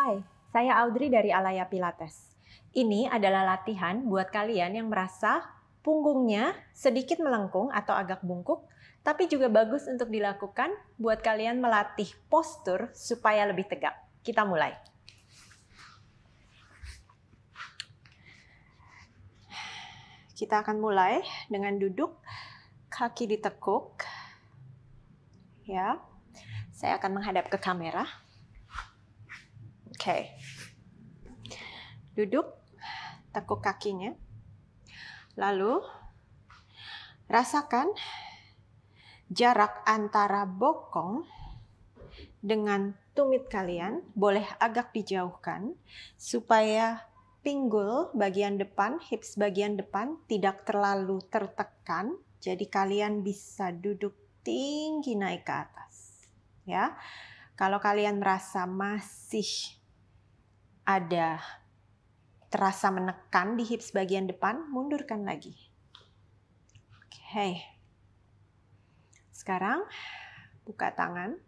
Hai, saya Audrey dari Alaya Pilates. Ini adalah latihan buat kalian yang merasa punggungnya sedikit melengkung atau agak bungkuk, tapi juga bagus untuk dilakukan buat kalian melatih postur supaya lebih tegak. Kita mulai. Kita akan mulai dengan duduk, kaki ditekuk. Ya. Saya akan menghadap ke kamera okay. duduk, tekuk kakinya, lalu rasakan jarak antara bokong dengan tumit kalian boleh agak dijauhkan supaya pinggul bagian depan, hips bagian depan tidak terlalu tertekan. Jadi kalian bisa duduk tinggi naik ke atas. Ya. Kalau kalian merasa masih ada terasa menekan di hips bagian depan, mundurkan lagi. Oke. Sekarang buka tangan.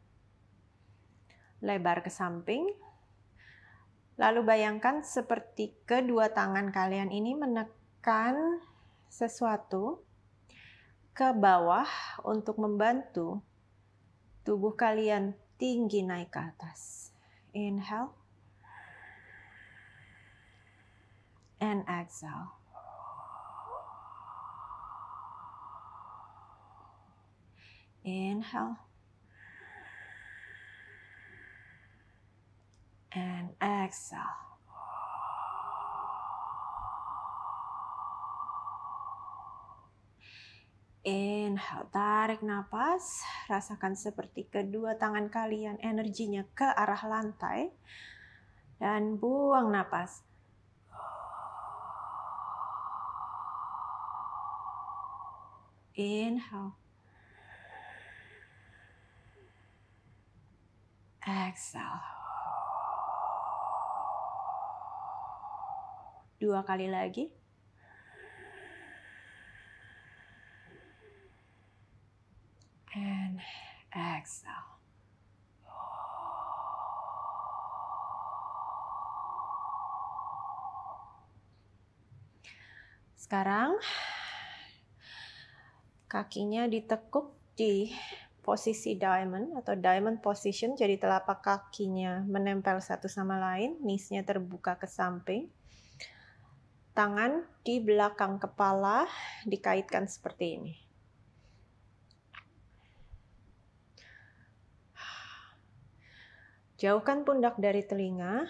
Lebar ke samping. Lalu bayangkan seperti kedua tangan kalian ini menekan sesuatu ke bawah untuk membantu tubuh kalian tinggi naik ke atas. Inhale. and exhale. Inhale. And exhale. Inhale, tarik nafas. Rasakan seperti kedua tangan kalian energinya ke arah lantai. Dan buang nafas Inhale. Exhale. Dua kali lagi. And exhale. Sekarang kakinya ditekuk di posisi diamond atau diamond position, jadi telapak kakinya menempel satu sama lain, knees-nya terbuka ke samping. Tangan di belakang kepala dikaitkan seperti ini. Jauhkan pundak dari telinga,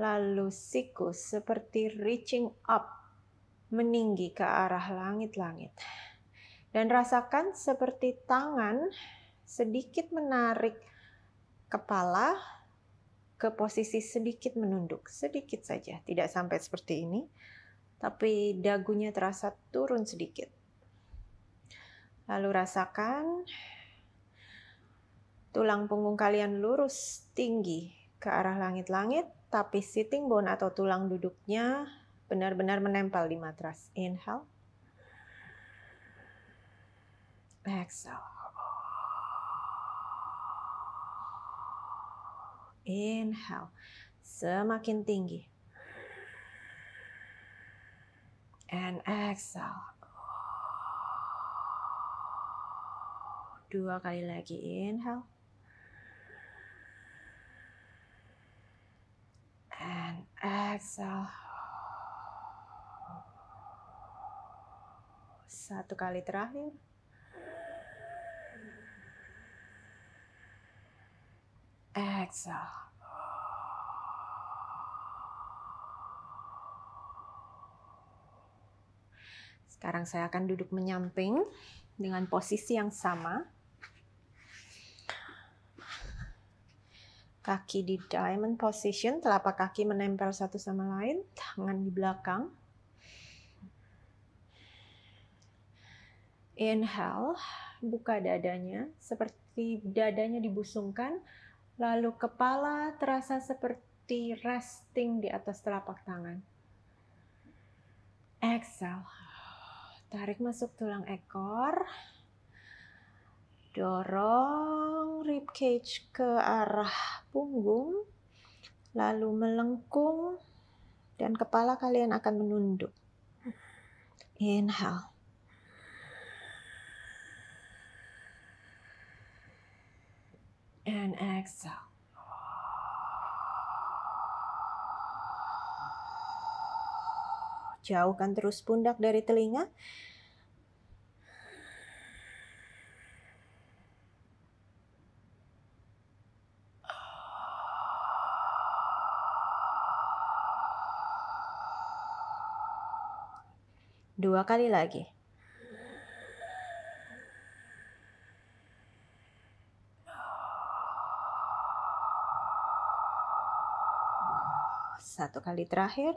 lalu siku seperti reaching up meninggi ke arah langit-langit. Dan rasakan seperti tangan sedikit menarik kepala ke posisi sedikit menunduk, sedikit saja, tidak sampai seperti ini, tapi dagunya terasa turun sedikit. Lalu rasakan tulang punggung kalian lurus tinggi ke arah langit-langit, tapi sitting bone atau tulang duduknya benar-benar menempel di matras. Inhale. Exhale. Inhale. Semakin tinggi. And exhale. Dua kali lagi. Inhale. And exhale. Satu kali terakhir. Exhale. Sekarang saya akan duduk menyamping dengan posisi yang sama. Kaki di diamond position, telapak kaki menempel satu sama lain, tangan di belakang. Inhale, buka dadanya seperti dadanya dibusungkan, lalu kepala terasa seperti resting di atas telapak tangan. Exhale, tarik masuk tulang ekor, dorong rib cage ke arah punggung, lalu melengkung dan kepala kalian akan menunduk. Inhale. and exhale. Jauhkan terus pundak dari telinga. Dua kali lagi. kali terakhir.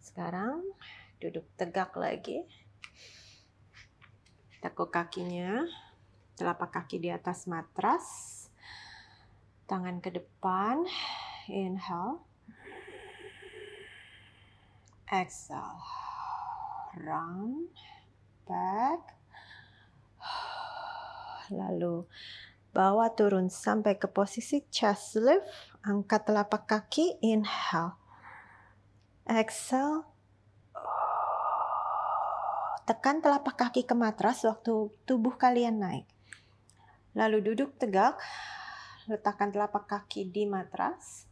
Sekarang duduk tegak lagi. Tekuk kakinya, telapak kaki di atas matras. Tangan ke depan. Inhale. Exhale round back lalu bawa turun sampai ke posisi chest lift angkat telapak kaki inhale exhale tekan telapak kaki ke matras waktu tubuh kalian naik lalu duduk tegak letakkan telapak kaki di matras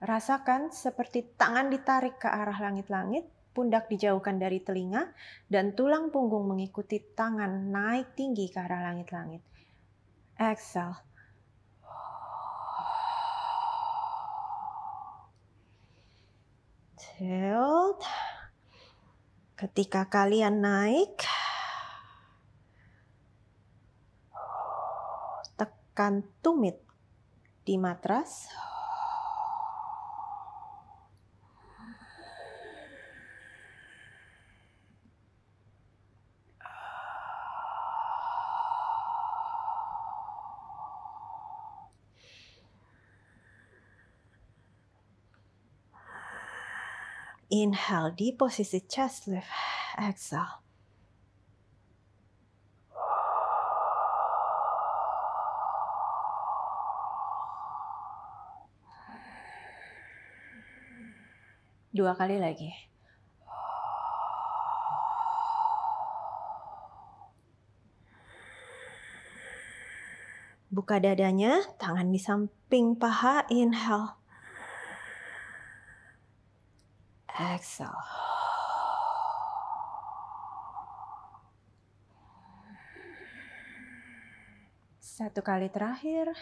Rasakan seperti tangan ditarik ke arah langit-langit, pundak dijauhkan dari telinga, dan tulang punggung mengikuti tangan naik tinggi ke arah langit-langit. Exhale. Tilt. Ketika kalian naik, tekan tumit di matras. Inhale di posisi chest lift. Exhale. Dua kali lagi. Buka dadanya, tangan di samping paha, inhale. Exhale. Satu kali terakhir.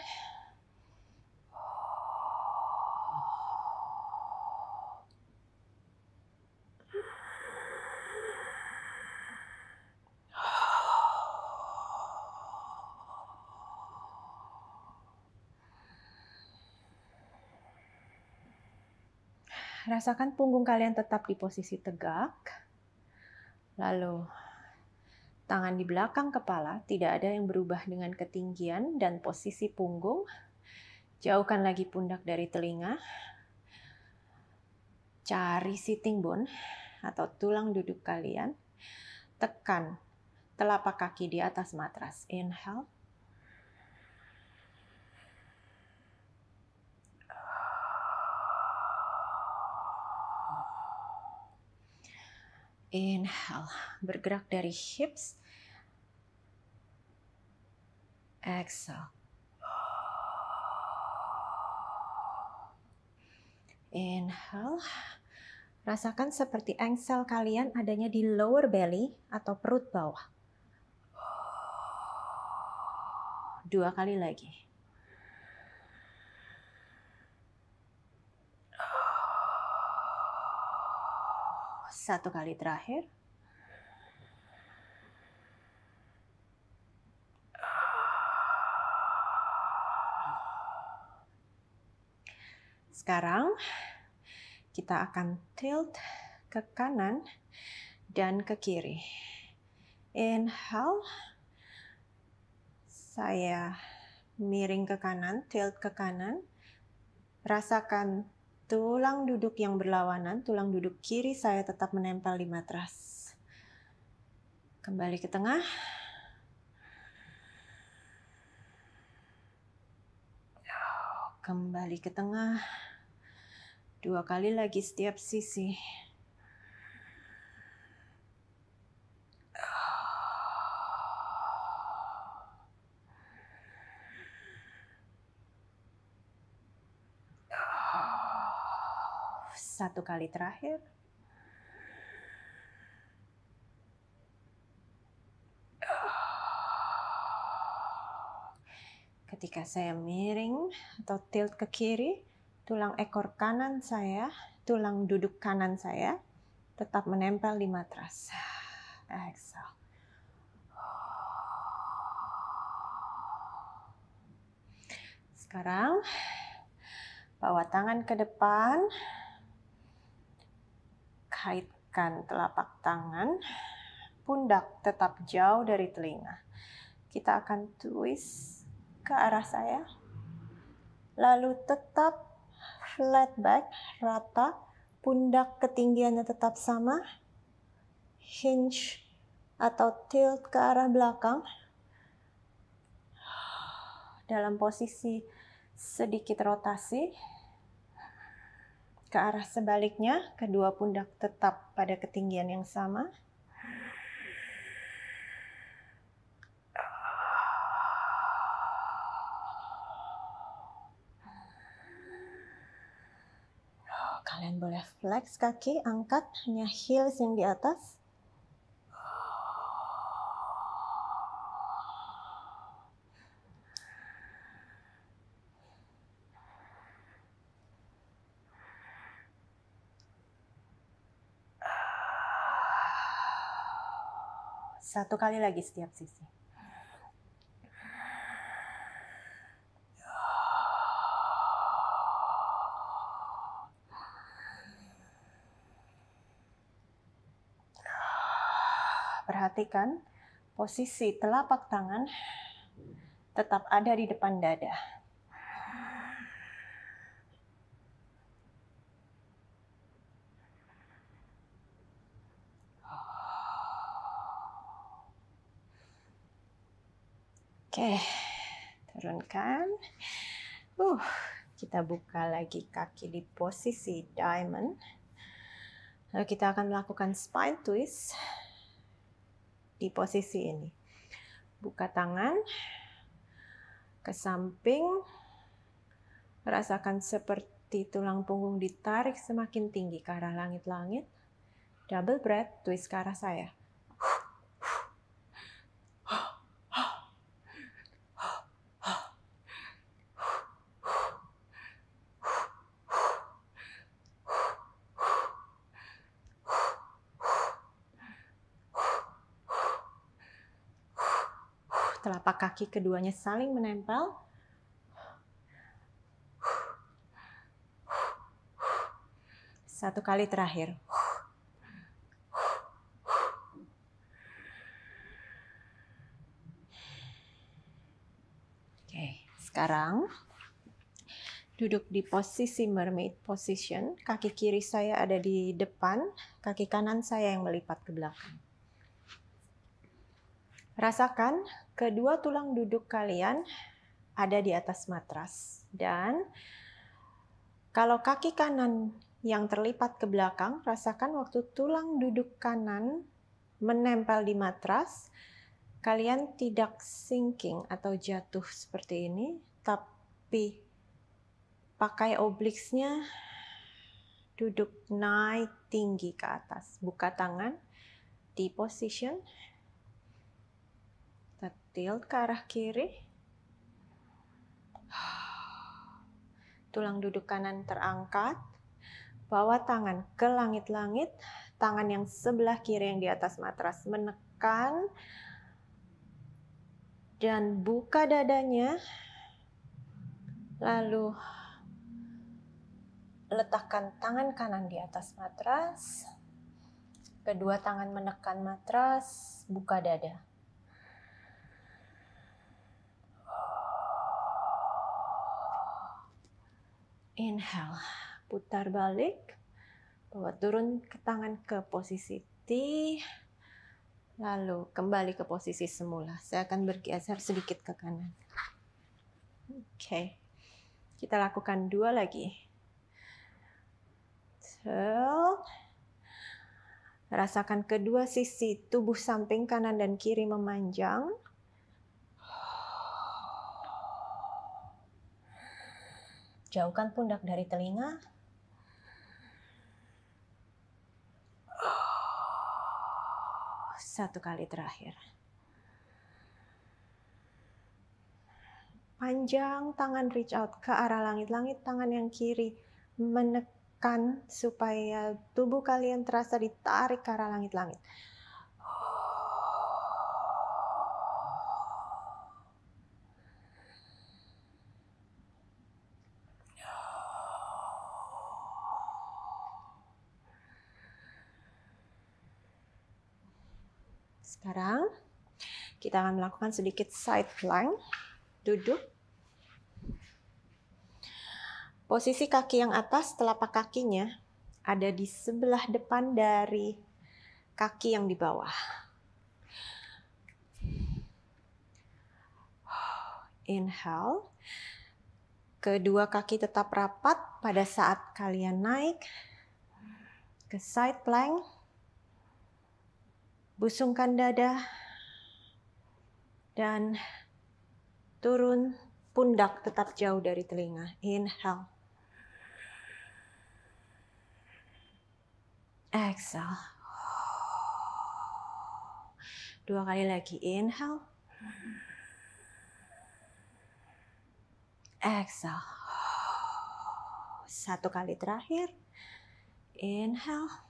rasakan punggung kalian tetap di posisi tegak. Lalu tangan di belakang kepala tidak ada yang berubah dengan ketinggian dan posisi punggung. Jauhkan lagi pundak dari telinga. Cari sitting bone atau tulang duduk kalian. Tekan telapak kaki di atas matras. Inhale. Inhale, bergerak dari hips. Exhale. Inhale. Rasakan seperti engsel kalian adanya di lower belly atau perut bawah. Dua kali lagi. Satu kali terakhir. Sekarang kita akan tilt ke kanan dan ke kiri. Inhale, saya miring ke kanan, tilt ke kanan. Rasakan Tulang duduk yang berlawanan, tulang duduk kiri saya tetap menempel di matras. Kembali ke tengah. Kembali ke tengah. Dua kali lagi setiap sisi. satu kali terakhir. Ketika saya miring atau tilt ke kiri, tulang ekor kanan saya, tulang duduk kanan saya tetap menempel di matras. Exhale. Sekarang bawa tangan ke depan, Kaitkan telapak tangan, pundak tetap jauh dari telinga. Kita akan twist ke arah saya. Lalu tetap flat back, rata, pundak ketinggiannya tetap sama. Hinge atau tilt ke arah belakang. Dalam posisi sedikit rotasi, ke arah sebaliknya, kedua pundak tetap pada ketinggian yang sama. Kalian boleh flex kaki, angkat hanya heels yang di atas. Satu kali lagi setiap sisi. Perhatikan posisi telapak tangan tetap ada di depan dada. Oke, turunkan. Uh, kita buka lagi kaki di posisi diamond. Lalu kita akan melakukan spine twist di posisi ini. Buka tangan ke samping. Rasakan seperti tulang punggung ditarik semakin tinggi ke arah langit-langit. Double breath, twist ke arah saya. telapak kaki keduanya saling menempel. Satu kali terakhir. Oke, sekarang duduk di posisi mermaid position. Kaki kiri saya ada di depan, kaki kanan saya yang melipat ke belakang. Rasakan Kedua tulang duduk kalian ada di atas matras dan kalau kaki kanan yang terlipat ke belakang, rasakan waktu tulang duduk kanan menempel di matras, kalian tidak sinking atau jatuh seperti ini, tapi pakai obliksnya duduk naik tinggi ke atas. Buka tangan di position kita tilt ke arah kiri. Tulang duduk kanan terangkat. Bawa tangan ke langit-langit. Tangan yang sebelah kiri yang di atas matras menekan. Dan buka dadanya. Lalu letakkan tangan kanan di atas matras. Kedua tangan menekan matras, buka dada. Inhale, putar balik, bawa turun ke tangan ke posisi T, lalu kembali ke posisi semula. Saya akan bergeser sedikit ke kanan. Oke, okay. kita lakukan dua lagi. So, rasakan kedua sisi tubuh samping kanan dan kiri memanjang. Jauhkan pundak dari telinga. Satu kali terakhir. Panjang tangan reach out ke arah langit-langit, tangan yang kiri menekan supaya tubuh kalian terasa ditarik ke arah langit-langit. Sekarang kita akan melakukan sedikit side plank, duduk. Posisi kaki yang atas, telapak kakinya ada di sebelah depan dari kaki yang di bawah. Inhale. Kedua kaki tetap rapat pada saat kalian naik ke side plank busungkan dada, dan turun pundak tetap jauh dari telinga. Inhale. Exhale. Dua kali lagi. Inhale. Exhale. Satu kali terakhir. Inhale.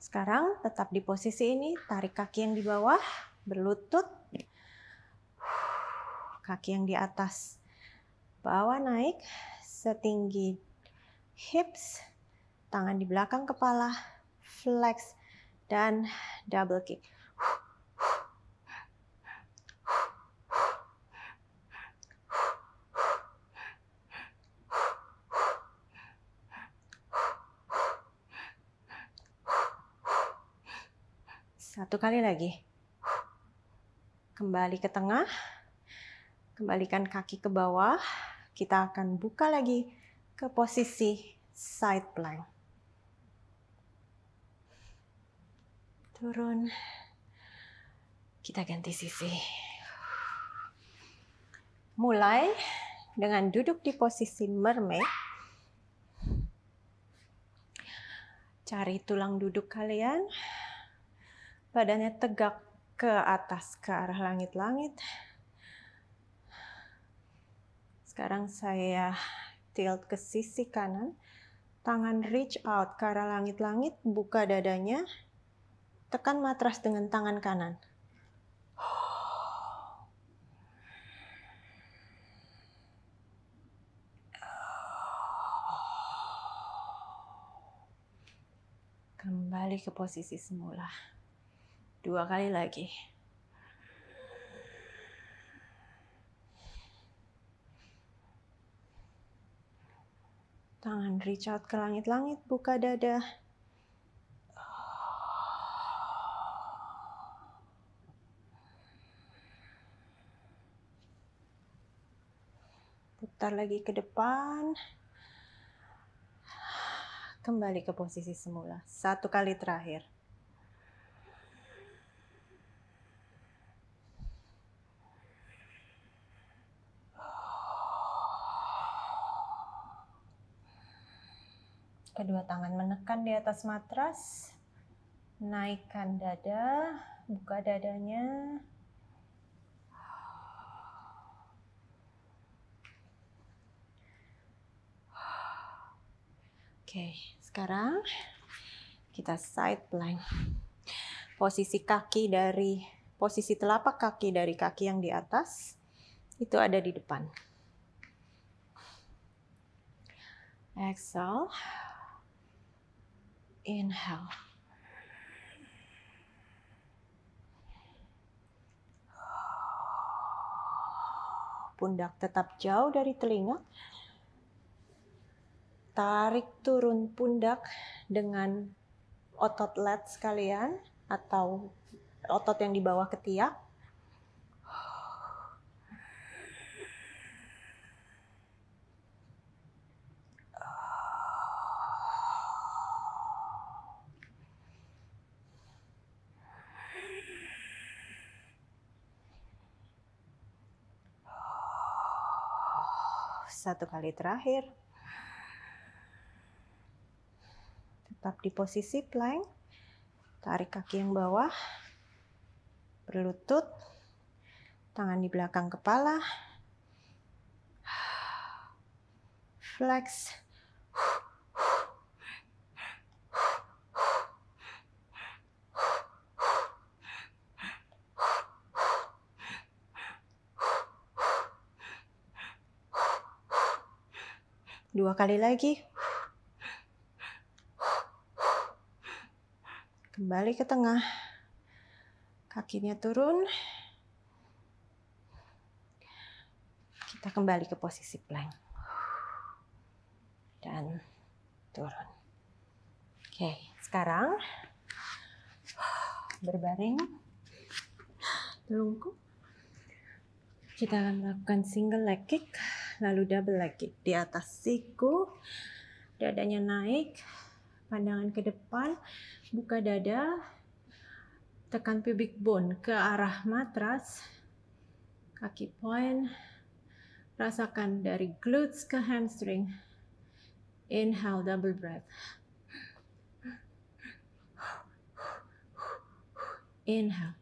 Sekarang tetap di posisi ini, tarik kaki yang di bawah, berlutut, kaki yang di atas, bawah naik, setinggi hips, tangan di belakang kepala, flex, dan double kick. Satu kali lagi. Kembali ke tengah. Kembalikan kaki ke bawah. Kita akan buka lagi ke posisi side plank. Turun. Kita ganti sisi. Mulai dengan duduk di posisi mermaid. cari tulang duduk kalian badannya tegak ke atas, ke arah langit-langit. Sekarang saya tilt ke sisi kanan, tangan reach out ke arah langit-langit, buka dadanya, tekan matras dengan tangan kanan. Kembali ke posisi semula. Dua kali lagi. Tangan Richard ke langit-langit, buka dada. Putar lagi ke depan. Kembali ke posisi semula. Satu kali terakhir. Kedua tangan menekan di atas matras. Naikkan dada, buka dadanya. Oke, sekarang kita side plank. Posisi kaki dari posisi telapak kaki dari kaki yang di atas itu ada di depan. Exhale. Inhale. Pundak tetap jauh dari telinga. Tarik turun pundak dengan otot lat sekalian atau otot yang di bawah ketiak satu kali terakhir. Tetap di posisi plank. Tarik kaki yang bawah. Berlutut. Tangan di belakang kepala. Flex Dua kali lagi. Kembali ke tengah. Kakinya turun. Kita kembali ke posisi plank. Dan turun. Oke, sekarang berbaring telungkup. Kita akan melakukan single leg kick lalu double lagi di atas siku dadanya naik pandangan ke depan buka dada tekan pubic bone ke arah matras kaki point rasakan dari glutes ke hamstring inhale double breath inhale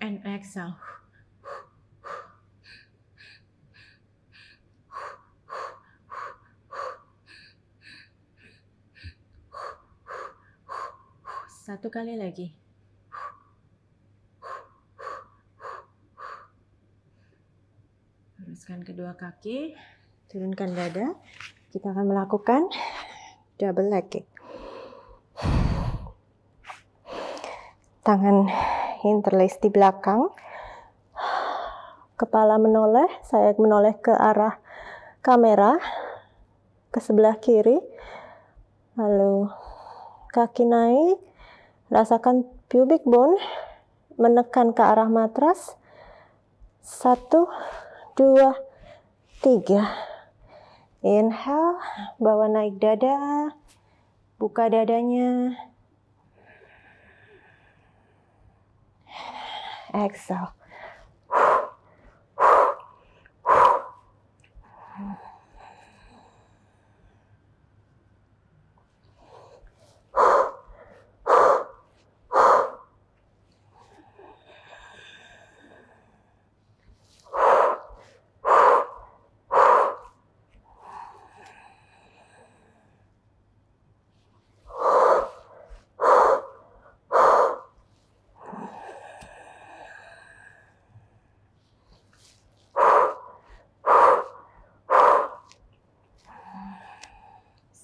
and exhale Satu kali lagi. Luruskan kedua kaki, turunkan dada. Kita akan melakukan double leg kick. Tangan interlace di belakang. Kepala menoleh, Saya menoleh ke arah kamera ke sebelah kiri. Lalu kaki naik, Rasakan pubic bone menekan ke arah matras. Satu, dua, tiga. Inhale, bawa naik dada, buka dadanya. Exhale.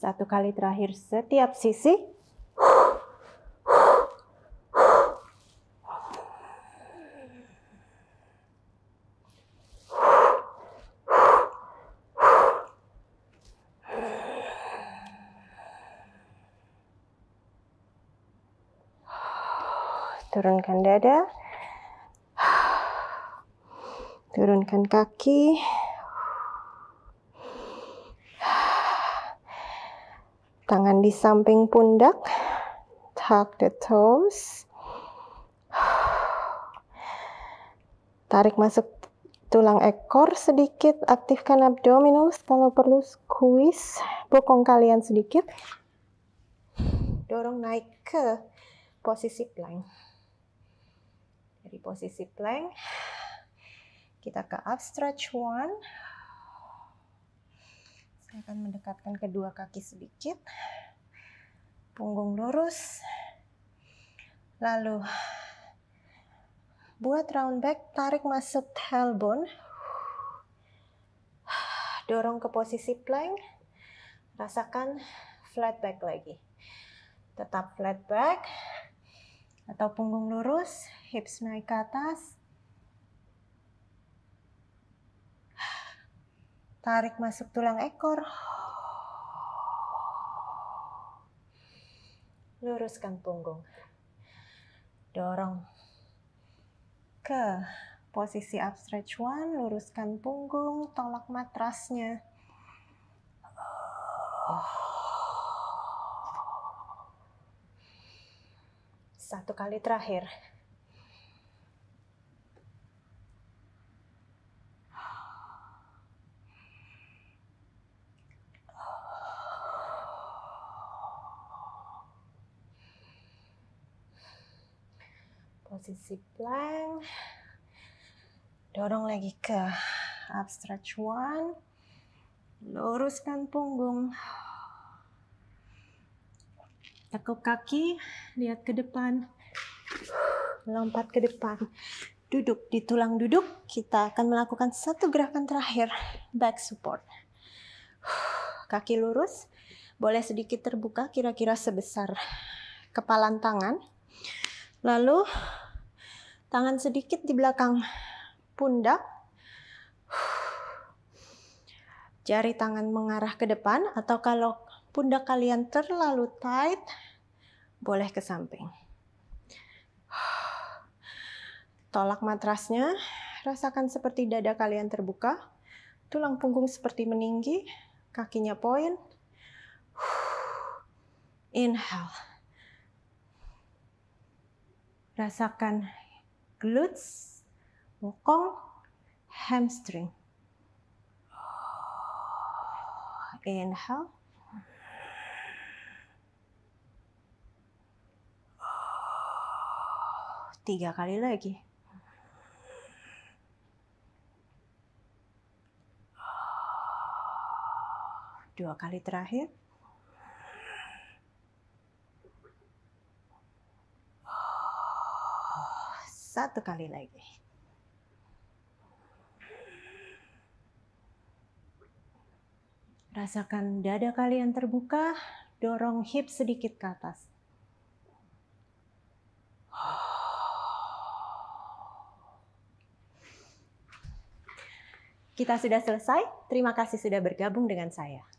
Satu kali terakhir setiap sisi. Turunkan dada. Turunkan kaki. tangan di samping pundak. Tuck the toes. Tarik masuk tulang ekor sedikit, aktifkan abdominals kalau perlu squeeze bokong kalian sedikit. Dorong naik ke posisi plank. Dari posisi plank kita ke up stretch one saya akan mendekatkan kedua kaki sedikit. Punggung lurus. Lalu buat round back, tarik masuk tailbone. Dorong ke posisi plank. Rasakan flat back lagi. Tetap flat back atau punggung lurus, hips naik ke atas Tarik masuk tulang ekor. Luruskan punggung. Dorong ke posisi upstretch one, luruskan punggung, tolak matrasnya. Satu kali terakhir. posisi plank dorong lagi ke up stretch one luruskan punggung tekuk kaki lihat ke depan lompat ke depan duduk di tulang duduk kita akan melakukan satu gerakan terakhir back support kaki lurus boleh sedikit terbuka kira-kira sebesar kepalan tangan lalu tangan sedikit di belakang pundak. Jari tangan mengarah ke depan atau kalau pundak kalian terlalu tight, boleh ke samping. Tolak matrasnya, rasakan seperti dada kalian terbuka, tulang punggung seperti meninggi, kakinya poin. Inhale. Rasakan glutes, bokong, hamstring. Inhale. Tiga kali lagi. Dua kali terakhir. satu kali lagi. Rasakan dada kalian terbuka, dorong hip sedikit ke atas. Kita sudah selesai. Terima kasih sudah bergabung dengan saya.